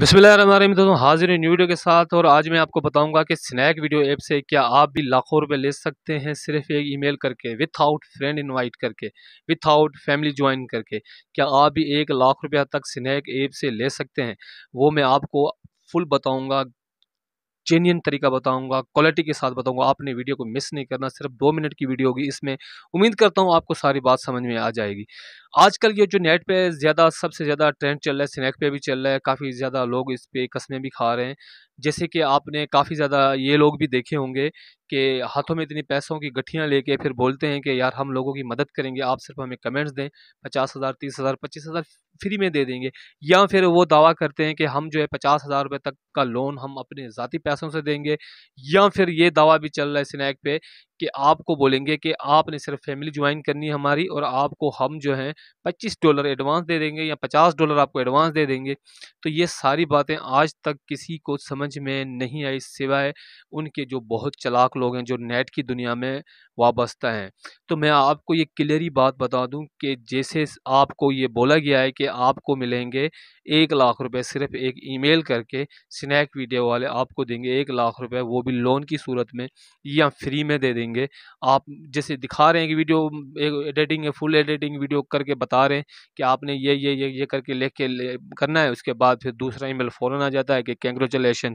बिस्मिल दोस्तों हाजिर new video के साथ और आज मैं आपको बताऊंगा कि स्नैक वीडियो ऐप से क्या आप भी लाखों रुपए ले सकते हैं सिर्फ एक ईमेल करके विथआउट फ्रेंड इनवाइट करके विथआउट फैमिली ज्वाइन करके क्या आप भी एक लाख रुपया तक स्नैक ऐप से ले सकते हैं वो मैं आपको फुल बताऊंगा जेन्यन तरीका बताऊंगा क्वालिटी के साथ बताऊंगा आपने वीडियो को मिस नहीं करना सिर्फ दो मिनट की वीडियो होगी इसमें उम्मीद करता हूँ आपको सारी बात समझ में आ जाएगी आजकल ये जो नेट पे ज़्यादा सबसे ज़्यादा ट्रेंड चल रहा है स्नैक पे भी चल रहा है काफ़ी ज़्यादा लोग इस पर कस्में भी खा रहे हैं जैसे कि आपने काफ़ी ज़्यादा ये लोग भी देखे होंगे कि हाथों में इतनी पैसों की गठियाँ लेके फिर बोलते हैं कि यार हम लोगों की मदद करेंगे आप सिर्फ हमें कमेंट्स दें पचास हज़ार तीस हज़ार पच्चीस हज़ार फ्री में दे देंगे या फिर वो दावा करते हैं कि हम जो है पचास हज़ार रुपये तक का लोन हम अपने ज़ाती पैसों से देंगे या फिर ये दावा भी चल रहा है स्नैक पे कि आपको बोलेंगे कि आपने सिर्फ फैमिली ज्वाइन करनी है हमारी और आपको हम जो हैं पच्चीस डॉलर एडवांस दे देंगे या पचास डॉलर आपको एडवांस दे देंगे तो ये सारी बातें आज तक किसी को समझ में नहीं आई सिवाय उनके जो बहुत चलाक लोग हैं जो नेट की दुनिया में वाबस्ता हैं तो मैं आपको ये क्लियरी बात बता दूँ कि जैसे आपको ये बोला गया है कि आपको मिलेंगे एक लाख रुपये सिर्फ एक ई करके स्नैक वीडियो वाले आपको देंगे एक लाख रुपये वो भी लोन की सूरत में या फ्री में दे देंगे देंगे आप जैसे दिखा रहे हैं कि वीडियो एडिटिंग है फुल एडिटिंग वीडियो करके बता रहे हैं कि आपने ये ये ये ये करके लिख के ले, करना है उसके बाद फिर दूसरा ईमेल फ़ौरन आ जाता है कि कंग्रेचुलेशन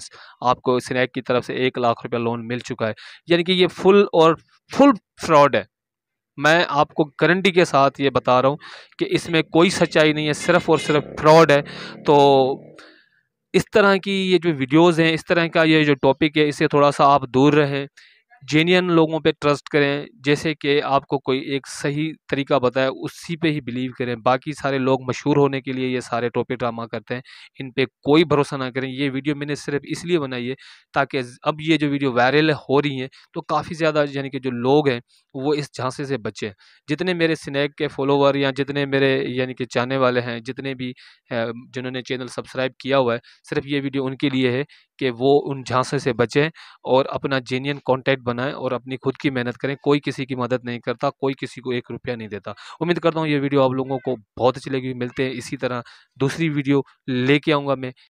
आपको स्नैक की तरफ से एक लाख रुपया लोन मिल चुका है यानी कि ये फुल और फुल फ्रॉड है मैं आपको गारंटी के साथ ये बता रहा हूँ कि इसमें कोई सच्चाई नहीं है सिर्फ और सिर्फ फ्रॉड है तो इस तरह की ये जो वीडियोस हैं इस तरह का ये जो टॉपिक है इसे थोड़ा सा आप दूर रहें जेन्यन लोगों पे ट्रस्ट करें जैसे कि आपको कोई एक सही तरीका बताए उसी पे ही बिलीव करें बाकी सारे लोग मशहूर होने के लिए ये सारे टोपे ड्रामा करते हैं इन पे कोई भरोसा ना करें ये वीडियो मैंने सिर्फ इसलिए बनाई है ताकि अब ये जो वीडियो वायरल हो रही हैं तो काफ़ी ज़्यादा यानी कि जो लोग हैं वो इस झांसे से बचें जितने मेरे स्नैक के फॉलोवर या जितने मेरे यानी कि चाहने वाले हैं जितने भी जिन्होंने चैनल सब्सक्राइब किया हुआ है सिर्फ ये वीडियो उनके लिए है कि वो उन झांसे से बचें और अपना जेन्यन कॉन्टैक्ट बनाएं और अपनी खुद की मेहनत करें कोई किसी की मदद नहीं करता कोई किसी को एक रुपया नहीं देता उम्मीद करता हूँ ये वीडियो आप लोगों को बहुत अच्छी लगी मिलते हैं इसी तरह दूसरी वीडियो लेके आऊँगा मैं